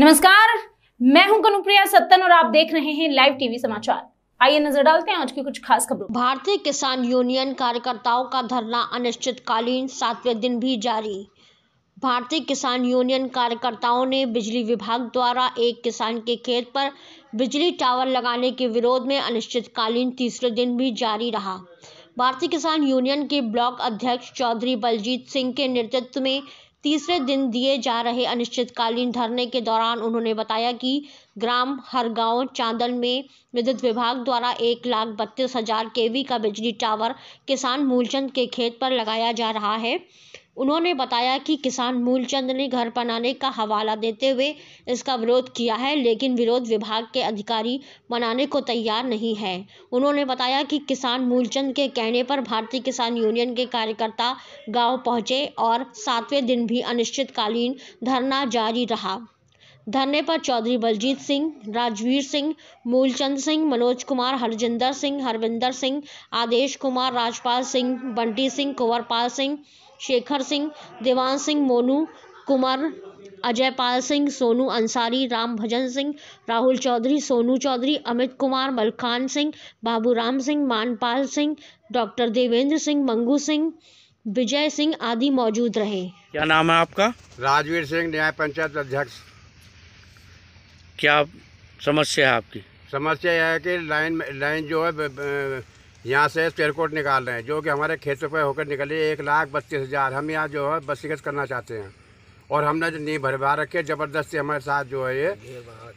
नमस्कार मैं हूं कनुप्रिया सत्तन और आप देख रहे हैं लाइव टीवी समाचार आइए नजर डालते हैं आज की कुछ खास खबरों भारतीय किसान यूनियन कार्यकर्ताओं का धरना अनिश्चितकालीन सातवें दिन भी जारी भारतीय किसान यूनियन कार्यकर्ताओं ने बिजली विभाग द्वारा एक किसान के खेत पर बिजली टावर लगाने के विरोध में अनिश्चितकालीन तीसरे दिन भी जारी रहा भारतीय किसान यूनियन के ब्लॉक अध्यक्ष चौधरी बलजीत सिंह के नेतृत्व में तीसरे दिन दिए जा रहे अनिश्चितकालीन धरने के दौरान उन्होंने बताया कि ग्राम हर गांव चांदल में विद्युत विभाग द्वारा एक लाख बत्तीस हजार केवी का बिजली टावर किसान मूलचंद के खेत पर लगाया जा रहा है उन्होंने बताया कि किसान मूलचंद ने घर बनाने का हवाला देते हुए इसका विरोध किया है लेकिन विरोध विभाग के अधिकारी मनाने को तैयार नहीं है उन्होंने बताया कि किसान मूलचंद के कहने पर भारतीय किसान यूनियन के कार्यकर्ता गाँव पहुंचे और सातवें दिन भी अनिश्चितकालीन धरना जारी रहा धरने पर चौधरी बलजीत सिंह राजवीर सिंह मूलचंद सिंह मनोज कुमार हरजिंदर सिंह हरविंदर सिंह आदेश कुमार राजपाल सिंह बंटी सिंह कुंवरपाल सिंह शेखर सिंह दीवान सिंह मोनू अजय पाल सिंह सोनू अंसारी राम भजन सिंह राहुल चौधरी सोनू चौधरी अमित कुमार मलखान सिंह बाबू राम सिंह मानपाल सिंह डॉक्टर देवेंद्र सिंह मंगू सिंह विजय सिंह आदि मौजूद रहे क्या नाम है आपका राजवीर सिंह न्याय पंचायत अध्यक्ष क्या समस्या है आपकी समस्या यह है कि लाइन लाइन जो है यहाँ से पेड़कोट निकाल रहे हैं जो कि हमारे खेतों पर होकर निकले एक लाख बत्तीस हज़ार हम यहाँ जो है बसीगत करना चाहते हैं और हमने जो नींव भरवा रखी है ज़बरदस्ती हमारे साथ जो है ये